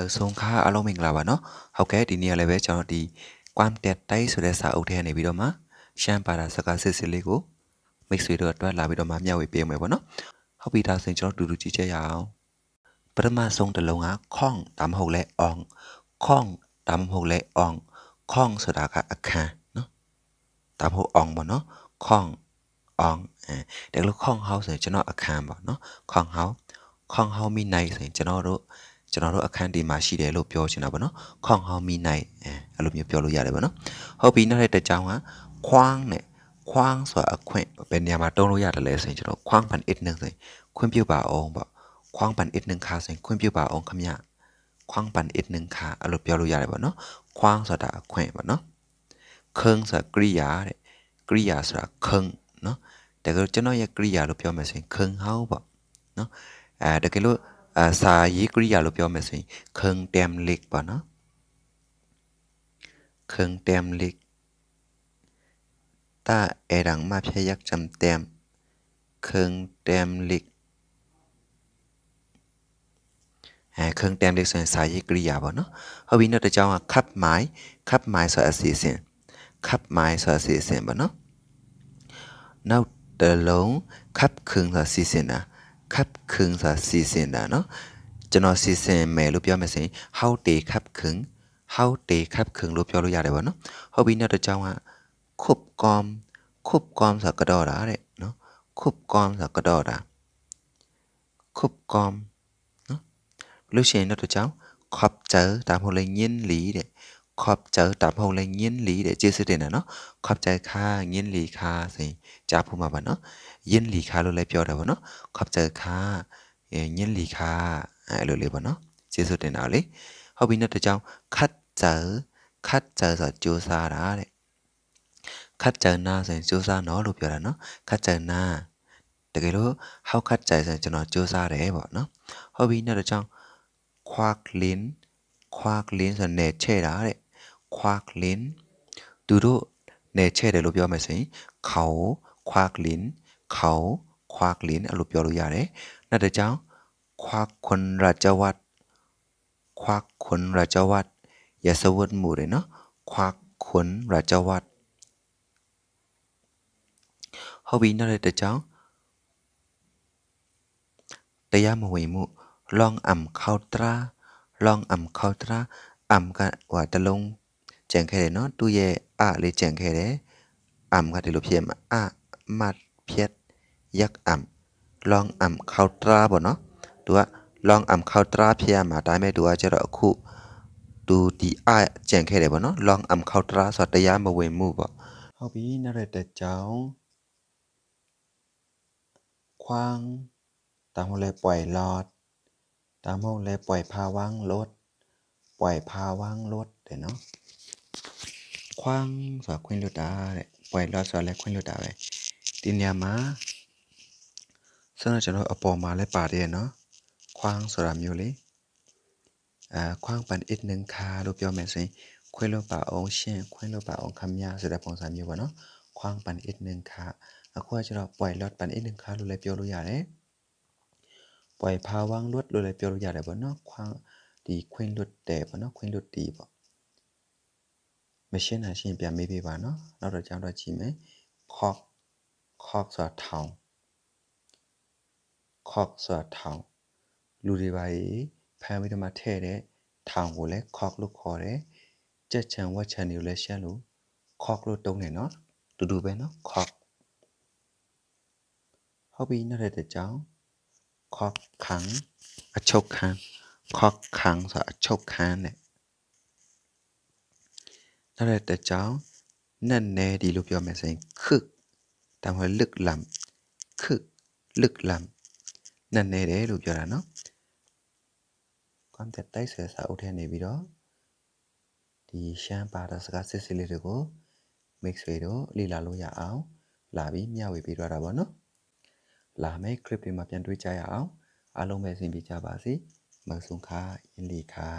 အားဆုံးခါအားလုံးမင်္ဂလာပါနော်ဟုတ်ကဲ့ဒီနေ့ကလည်းပဲကျွန်တော်ဒီ quant tet တိုက်ဆိုတဲ့စာအုပ်ထဲကနေပြီးတော့မှရှမ်းပါတာစကားစစ်စစ်လေးကိုမိတ်ဆွေတို့အတွက်လာပြီးတော့မှမျှဝေပေးမယ်ပေါ့နော်ဟုတ်ပြီဒါဆိုရင်ကျွန်တော်တူတူကြည့်ချက်ရအောင်ပထမဆုံးတစ်လုံးက kong ဒါမဟုတ်လဲ ong kong ဒါမဟုတ်လဲ ong kong ဆိုတာကအခန်းနော်ဒါမဟုတ် ong ပေါ့နော် kong ong အဲဒီလို kong house ဆိုရင်ကျွန်တော်အခန်းပေါ့နော် kong house kong house midnight ဆိုရင်ကျွန်တော်တို့ကျွန်တော်တို့အခန်းဒီမှာရှိတယ်လို့ပြောချင်တာပေါ့နော်ခေါင်ဟောင်းမီနိုင်အဲ့လိုမျိုးပြောလို့ရတယ်ပေါ့နော်ဟုတ်ပြီနောက်ထပ်တစ်ကြောင်းကခွန်းနဲ့ခွန်းဆိုတာအခွင့်ဘယ်နေရာမှာတုံးလို့ရတယ်လဲဆိုရင်ကျွန်တော်ခွန်းပန်အစ်နင်းဆိုရင်ခွင့်ပြုပါအောင်ပေါ့ခွန်းပန်အစ်နင်းခါဆိုရင်ခွင့်ပြုပါအောင်ခမရခွန်းပန်အစ်နင်းခါအဲ့လိုပြောလို့ရတယ်ပေါ့နော်ခွန်းဆိုတာအခွင့်ပေါ့နော်ခင်းဆိုတာကရိယာတဲ့ကရိယာဆိုတာခင်းနော်ဒါကြောင့်ကျွန်တော်ရဲ့ကရိယာလို့ပြောမယ်ဆိုရင်ခင်းဟောင်းပေါ့နော်အဲတကယ်လို့စာยေးကရိယာလို့ပြောမယ်ဆိုရင်คึงเต็มเล็กပ่ါเนาะเคึงเต็มเล็กตาเอรังมาพยักจำเต็มเคึงเต็มเล็กเครื่องเต็มเล็กส่วนสายยกริยาบ่เนาะฮาวินเตเจ้าคับหมายคับหมายสอสีเสียนคับหมายสอสีเสียนบ่เนาะนอวตะลงคับครึ่งสอสีเสียนนะခပ်ခင်းစာစီစဉ်တာနော်ကျွန်တော်စီစဉ်မယ်လို့ပြောမယ်ဆိုရင် how day ခပ်ခင်း how day ခပ်ခင်းလို့ပြောလို့ရတယ်ပေါ့နော်ဟုတ်ပြီနောက်တစ်ကြောင်းကခုပ်ကောမ်ခုပ်ကောမ်စာကတော့တာတဲ့နော်ခုပ်ကောမ်စာကတော့တာခုပ်ကောမ်နော်လို့ရှိရင်နောက်တစ်ကြောင်း khop เจอตามพวกเลยยินหลีเด้ขอบเจอตามพงเลยยินหลีเดี๋ยวเจสเดนนะเนาะขอบใจค่ายินหลีค่าสิจ้าพูมาบ้านเนาะยินหลีค่ารู้เลยเปียวเดี๋ยวเนาะขอบใจค่ายินหลีค่าအဲ့လိုလေးပေါ့နော်ကျေးဇူးတင်တာလေဟုတ်ပြီနောက်တစ်ကြောင်ခတ်ကြခတ်ကြဆိုကြိုးစားတာတဲ့ခတ်ကြနာဆိုရင်ကြိုးစားနော်လို့ပြောတာနော်ခတ်ကြနာတကယ်လို့ဟောက်ခတ်ကြဆိုရင်ကျွန်တော်ကြိုးစားတယ်ပေါ့နော်ဟုတ်ပြီနောက်တစ်ကြောင်ခွာကလင်းခွာကလင်းဆိုနေချဲ့တာတဲ့ควักลิ้น ดูดูเนเช่เดี๋ยวรูย่อมาสิเขาควักลิ้น เขาควักลิ้นลูปย่อรูปยาเลยน่าจะเจ้าควักคนราชวัตรควักคนราชวัตรอย่าสวดหมู่เลยเนาะ ควักคนราชวัตรขาบิน่าจะเจ้าแต่ยามหวยมุลองอ่ำเข้าตรา ลองอ่ำเข้าตรา อ่ำกันว่าจะลงแจงแค่เลยเนาะตู้เยอะเลยแจงแค่เลยอ่ำค่ะที่รูปเพียมอะมัดเพียดยักอ่ำลองอ่ำเข้าตราบ่เนาะ ตัวลองอ่ำเข้าตราเพียมาตายแม่ตัวจะรอคู่ดูตีอ้ายแจงแค่เลยบ่เนาะ ลองอ่ำเข้าตราสอดตยามาเวมูบ่เขาพี่นาเรแต่เจ้า ควาง ตามหงเลยปล่อยหลอด ตามหงเลยปล่อยพาวังรถ ปล่อยพาวังรถเดี๋วเนาะခွန်းဆိုတာခွင်းလွတ်တာတဲ့ပွဲလော့ဆိုတာလည်းခွင်းလွတ်တာပဲဒီနေရာမှာဆိုတော့ကျွန်တော်အပေါ်မှာလည်းပါတယ်เนาะခွန်းဆိုတာမျိုးလေအဲခွန်းပန်အစ်နင်ခါလို့ပြောမယ်ဆိုရင်ခွင်းလွတ်ပါအောင်ရှင်ခွင်းလွတ်ပါအောင်ခမရဆိုတဲ့ပုံစံမျိုးပေါ့เนาะခွန်းပန်အစ်နင်ခါအခုကကျွန်တော်ပွဲလော့ပန်အစ်နင်ခါလို့လည်းပြောလို့ရတယ်ပွဲဖာဝန်းလွတ်လို့လည်းပြောလို့ရတယ်ပေါ့เนาะခွန်းဒီခွင်းလွတ်တယ်ပေါ့เนาะခွင်းလွတ်တီပေါ့မရှင်းတာရှင်းပြန်မေးပေးပါနော်နောက်တော့ကြောင်းတော့ကြည့်မယ် cock cock ဆိုတာထောင် cock ဆိုတာထောင်လူတွေပါရေဖမ်းပြီးတော့မှထည့်တဲ့ထောင်ကိုလည်း cock လို့ခေါ်တယ်ကြက်ချံဝက်ချံတွေကိုလည်းရှင်းလို့ cock လို့တုံးတယ်နော်တူတူပဲနော် cock ဟုတ်ပြီနောက်တစ်ကြောင်း cock ခံအချုပ်ခံ cock ခံဆိုတာအချုပ်ခံတဲ့ထားတဲ့တကြောင်နက်နဲဒီလို့ပြောမယ်ဆိုရင်ခึกဒါမှမဟုတ်ลึกလမ်ခึกลึกလမ်နက်နဲတယ်လို့ပြောတာနော်ကွန်တက်တိုက်ဆယ်စာအုပ်ထဲနေပြီးတော့ဒီရှမ်းပါတာစကားစစ်စစ်လေးတွေကို mix တွေတော့လေ့လာလို့ရအောင်လာပြီးမျှဝေပေးထားတာပေါ့နော်လာမယ့် clip တွေမှာပြန်တွေ့ကြရအောင်အားလုံးပဲအဆင်ပြေကြပါစေမဆုံခါရင်လီခါ